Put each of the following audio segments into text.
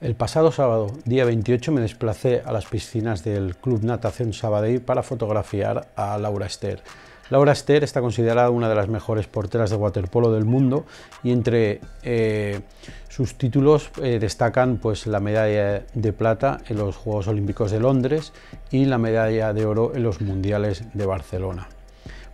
El pasado sábado, día 28, me desplacé a las piscinas del Club Natación Sabadell para fotografiar a Laura Esther. Laura Esther está considerada una de las mejores porteras de waterpolo del mundo y entre eh, sus títulos eh, destacan pues, la medalla de plata en los Juegos Olímpicos de Londres y la medalla de oro en los Mundiales de Barcelona.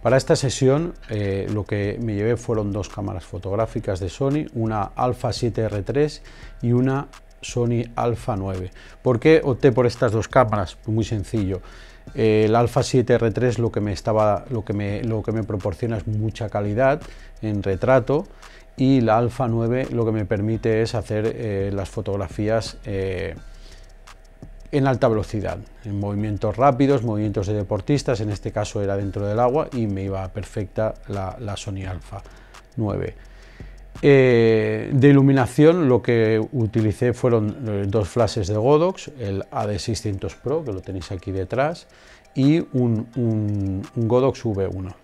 Para esta sesión eh, lo que me llevé fueron dos cámaras fotográficas de Sony, una Alpha 7R3 y una Sony Alpha 9. ¿Por qué opté por estas dos cámaras? Pues muy sencillo. Eh, el Alpha 7 R3 lo que me estaba lo que me, lo que me proporciona es mucha calidad en retrato y la Alpha 9 lo que me permite es hacer eh, las fotografías eh, en alta velocidad, en movimientos rápidos, movimientos de deportistas, en este caso era dentro del agua y me iba perfecta la, la Sony Alpha 9. Eh, de iluminación lo que utilicé fueron eh, dos flashes de Godox, el AD600 Pro, que lo tenéis aquí detrás, y un, Godox V1.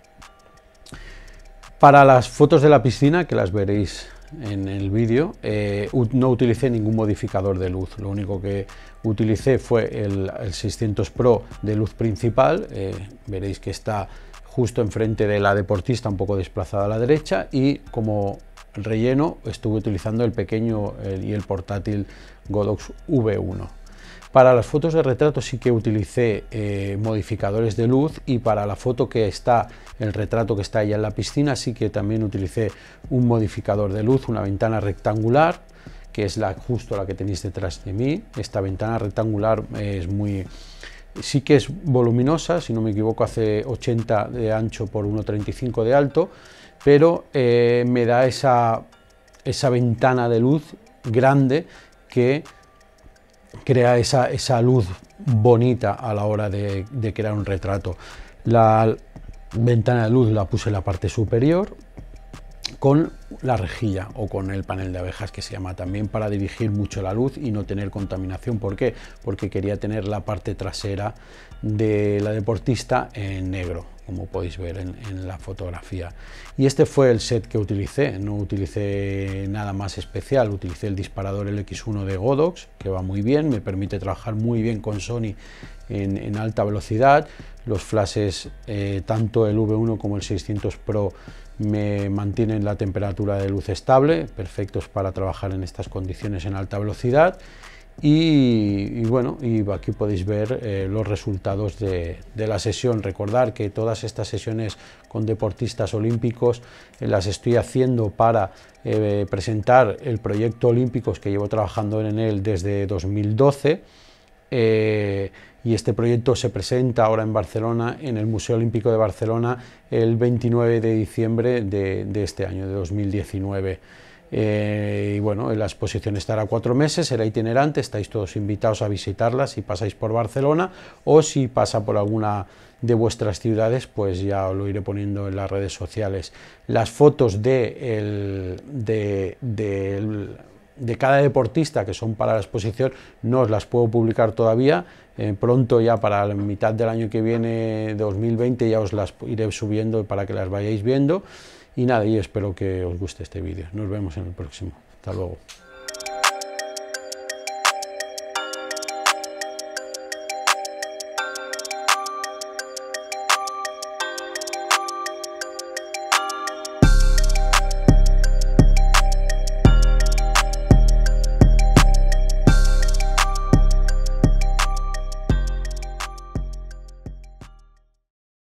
Para las fotos de la piscina, que las veréis en el vídeo, eh, no utilicé ningún modificador de luz. Lo único que utilicé fue el, 600 Pro de luz principal. veréis que está justo enfrente de la deportista, un poco desplazada a la derecha, y como relleno estuve utilizando el pequeño y el portátil Godox V1. Para las fotos de retrato sí que utilicé eh, modificadores de luz y para la foto que está, el retrato que está allá en la piscina, sí que también utilicé un modificador de luz, una ventana rectangular, que es la, justo la que tenéis detrás de mí. Esta ventana rectangular eh, es muy, sí que es voluminosa, si no me equivoco hace 80 de ancho por 1,35 de alto pero eh, me da esa, ventana de luz grande que crea esa, luz bonita a la hora de crear un retrato. La ventana de luz la puse en la parte superior, con la rejilla o con el panel de abejas que se llama también para dirigir mucho la luz y no tener contaminación. ¿Por qué? Porque quería tener la parte trasera de la deportista en negro, como podéis ver en, la fotografía. Y este fue el set que utilicé, no utilicé nada más especial, utilicé el disparador LX1 de Godox, que va muy bien, me permite trabajar muy bien con Sony en alta velocidad, los flashes, eh, tanto el V1 como el 600 Pro me mantienen la temperatura de luz estable, perfectos para trabajar en estas condiciones en alta velocidad. Y, bueno, aquí podéis ver eh, los resultados de, la sesión. Recordar que todas estas sesiones con deportistas olímpicos eh, las estoy haciendo para presentar el proyecto Olímpicos que llevo trabajando en él desde 2012 eh, y este proyecto se presenta ahora en Barcelona, en el Museo Olímpico de Barcelona, el 29 de diciembre de, este año, de 2019. Eh, y bueno, la exposición estará cuatro meses, será itinerante, estáis todos invitados a visitarla si pasáis por Barcelona o si pasa por alguna de vuestras ciudades, pues ya os lo iré poniendo en las redes sociales. Las fotos de, el, de cada deportista que son para la exposición, no os las puedo publicar todavía. Eh, pronto ya para la mitad del año que viene, 2020, ya os las iré subiendo para que las vayáis viendo. Y nada, y espero que os guste este vídeo. Nos vemos en el próximo. Hasta luego.